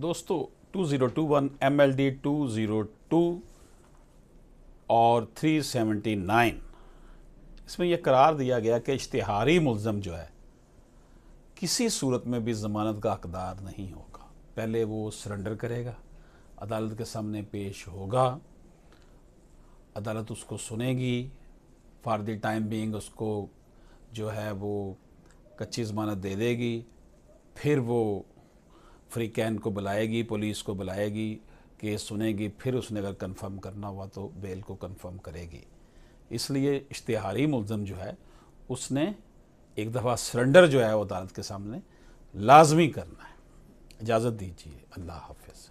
दोस्तों 2021 zero two और nine इसमें यह करार दिया गया कि इश्तहारी मुलम जो है किसी सूरत में भी ज़मानत का अकदार नहीं होगा पहले वो सरेंडर करेगा अदालत के सामने पेश होगा अदालत उसको सुनेगी फॉर द टाइम बींग उसको जो है वो कच्ची ज़मानत दे देगी फिर वो फ्री कैन को बुलाएगी पुलिस को बुलाएगी केस सुनेगी फिर उसने अगर कंफर्म करना हुआ तो बेल को कंफर्म करेगी इसलिए इश्तहारी मुलजम जो है उसने एक दफ़ा सरेंडर जो है वो अदालत के सामने लाजमी करना है इजाज़त दीजिए अल्लाह हाफिज़